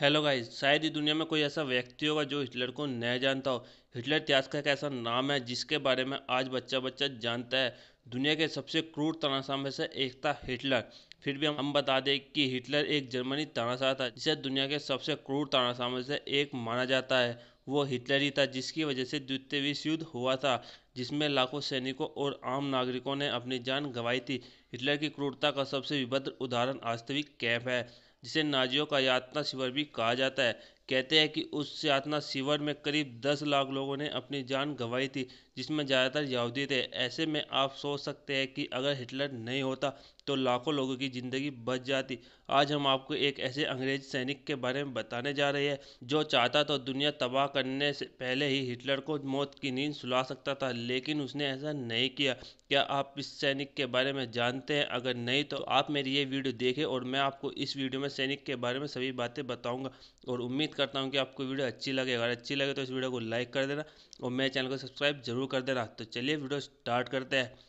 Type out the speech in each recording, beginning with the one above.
hello guys शायद ही दुनिया में कोई ऐसा व्यक्ति होगा जो हिटलर को नहीं जानता हो हिटलर इतिहास का एक ऐसा नाम है जिसके बारे में आज बच्चा बच्चा जानता है दुनिया के सबसे क्रूर तनाशाह में से एक था हिटलर फिर भी हम बता दें कि हिटलर एक जर्मनी तानाशाह था जिसे दुनिया के सबसे क्रूर तानाशाह में से एक माना जाता है वो हिटलर ही था जिसकी वजह से द्वितीय विश्व युद्ध हुआ था जिसमें लाखों सैनिकों और आम नागरिकों ने अपनी जान गंवाई थी हिटलर की क्रूरता का सबसे विभद्र उदाहरण वास्तविक कैफ है जिसे नाज़ियों का यातना शिविर भी कहा जाता है कहते हैं कि उस यातना शिविर में करीब दस लाख लोगों ने अपनी जान गंवाई थी जिसमें ज़्यादातर यहूदी थे ऐसे में आप सोच सकते हैं कि अगर हिटलर नहीं होता तो लाखों लोगों की ज़िंदगी बच जाती आज हम आपको एक ऐसे अंग्रेज सैनिक के बारे में बताने जा रहे हैं जो चाहता तो दुनिया तबाह करने से पहले ही हिटलर को मौत की नींद सुला सकता था लेकिन उसने ऐसा नहीं किया क्या आप इस सैनिक के बारे में जानते हैं अगर नहीं तो आप मेरी ये वीडियो देखें और मैं आपको इस वीडियो में सैनिक के बारे में सभी बातें बताऊँगा और उम्मीद करता हूँ कि आपको वीडियो अच्छी लगे अगर अच्छी लगे तो इस वीडियो को लाइक कर देना और मेरे चैनल को सब्सक्राइब जरूर कर देना तो चलिए वीडियो स्टार्ट करते हैं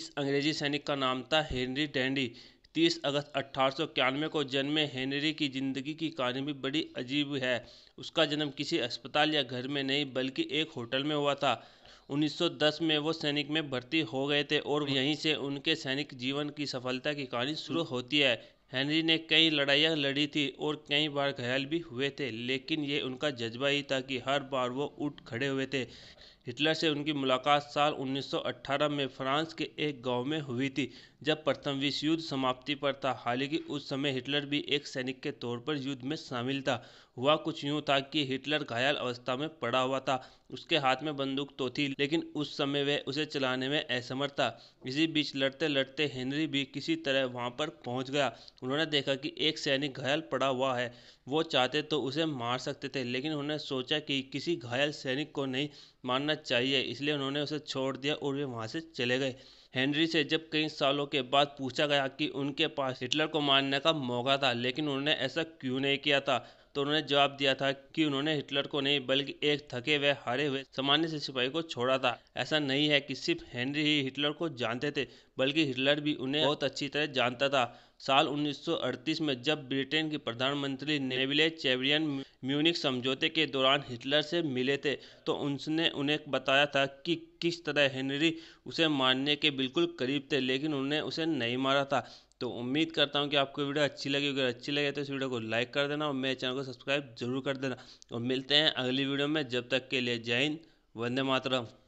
इस अंग्रेजी सैनिक का नाम था हेनरी डैंडी तीस अगस्त अट्ठारह को जन्मे हेनरी की ज़िंदगी की कहानी भी बड़ी अजीब है उसका जन्म किसी अस्पताल या घर में नहीं बल्कि एक होटल में हुआ था 1910 में वो सैनिक में भर्ती हो गए थे और यहीं से उनके सैनिक जीवन की सफलता की कहानी शुरू होती है हेनरी ने कई लड़ाइयाँ लड़ी थी और कई बार घायल भी हुए थे लेकिन ये उनका जज्बा ही था कि हर बार वो उठ खड़े हुए थे हिटलर से उनकी मुलाकात साल 1918 में फ्रांस के एक गांव में हुई थी जब प्रथम विश्व युद्ध समाप्ति पर था हालांकि उस समय हिटलर भी एक सैनिक के तौर पर युद्ध में शामिल था हुआ कुछ यूं था कि हिटलर घायल अवस्था में पड़ा हुआ था उसके हाथ में बंदूक तो थी लेकिन उस समय वह उसे चलाने में असमर्थ था इसी बीच लड़ते लड़ते हेनरी भी किसी तरह वहां पर पहुंच गया उन्होंने देखा कि एक सैनिक घायल पड़ा हुआ है वो चाहते तो उसे मार सकते थे लेकिन उन्होंने सोचा कि किसी घायल सैनिक को नहीं मारना करना चाहिए इसलिए उन्होंने उसे छोड़ दिया और वे वहाँ से चले गए हेनरी से जब कई सालों के बाद पूछा गया कि उनके पास हिटलर को मारने का मौका था लेकिन उन्होंने ऐसा क्यों नहीं किया था तो उन्होंने जवाब दिया था कि उन्होंने हिटलर को नहीं बल्कि एक थके हुए हारे हुए सामान्य से सिपाही को छोड़ा था ऐसा नहीं है कि सिर्फ हेनरी ही हिटलर को जानते थे बल्कि हिटलर भी उन्हें बहुत अच्छी तरह जानता था साल 1938 में जब ब्रिटेन की प्रधानमंत्री नेविले चेवरियन म्यूनिक समझौते के दौरान हिटलर से मिले थे तो उसने उन्हें बताया था कि किस तरह हेनरी उसे मारने के बिल्कुल करीब थे लेकिन उन्होंने उसे नहीं मारा था तो उम्मीद करता हूँ कि आपको वीडियो अच्छी लगी अगर अच्छी लगे तो इस वीडियो को लाइक कर देना और मेरे चैनल को सब्सक्राइब जरूर कर देना और मिलते हैं अगली वीडियो में जब तक के लिए जय हिंद वंदे मातरम